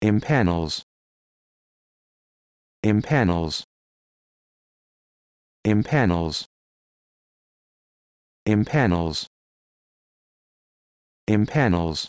impanels impanels impanels impanels impanels